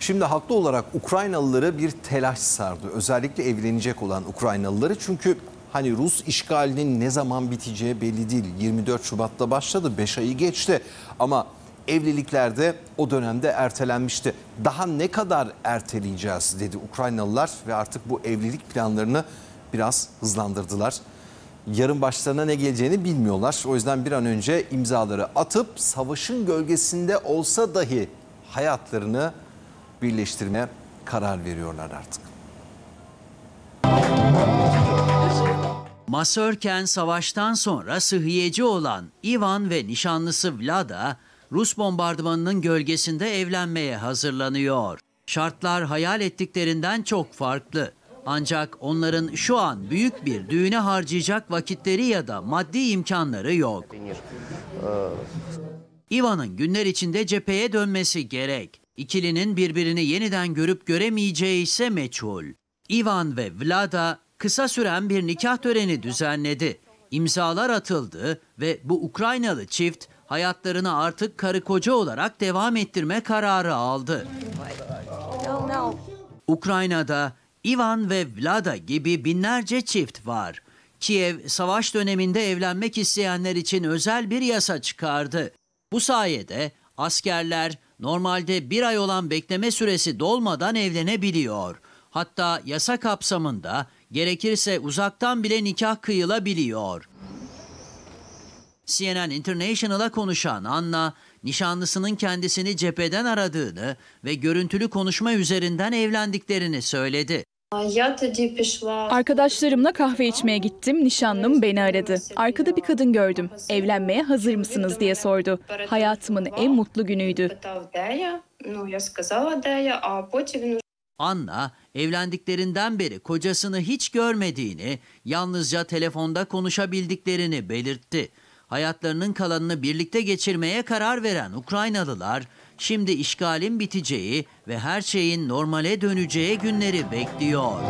Şimdi haklı olarak Ukraynalıları bir telaş sardı. Özellikle evlenecek olan Ukraynalıları. Çünkü hani Rus işgalinin ne zaman biteceği belli değil. 24 Şubat'ta başladı, 5 ayı geçti. Ama evlilikler de o dönemde ertelenmişti. Daha ne kadar erteleyeceğiz dedi Ukraynalılar ve artık bu evlilik planlarını biraz hızlandırdılar. Yarın başlarına ne geleceğini bilmiyorlar. O yüzden bir an önce imzaları atıp savaşın gölgesinde olsa dahi hayatlarını birleştirmeye karar veriyorlar artık. Masörken savaştan sonra sıhhiyeci olan Ivan ve nişanlısı Vlada, Rus bombardımanının gölgesinde evlenmeye hazırlanıyor. Şartlar hayal ettiklerinden çok farklı. Ancak onların şu an büyük bir düğüne harcayacak vakitleri ya da maddi imkanları yok. Ivan'ın günler içinde cepheye dönmesi gerek. İkilinin birbirini yeniden görüp göremeyeceği ise meçhul. Ivan ve Vlada kısa süren bir nikah töreni düzenledi. İmzalar atıldı ve bu Ukraynalı çift hayatlarını artık karı koca olarak devam ettirme kararı aldı. Ukrayna'da Ivan ve Vlada gibi binlerce çift var. Kiev savaş döneminde evlenmek isteyenler için özel bir yasa çıkardı. Bu sayede askerler normalde bir ay olan bekleme süresi dolmadan evlenebiliyor. Hatta yasa kapsamında gerekirse uzaktan bile nikah kıyılabiliyor. CNN International'a konuşan Anna, nişanlısının kendisini cepheden aradığını ve görüntülü konuşma üzerinden evlendiklerini söyledi. Arkadaşlarımla kahve içmeye gittim, nişanlım beni aradı. Arkada bir kadın gördüm. Evlenmeye hazır mısınız diye sordu. Hayatımın en mutlu günüydü. Anna evlendiklerinden beri kocasını hiç görmediğini, yalnızca telefonda konuşabildiklerini belirtti hayatlarının kalanını birlikte geçirmeye karar veren Ukraynalılar şimdi işgalin biteceği ve her şeyin normale döneceği günleri bekliyor.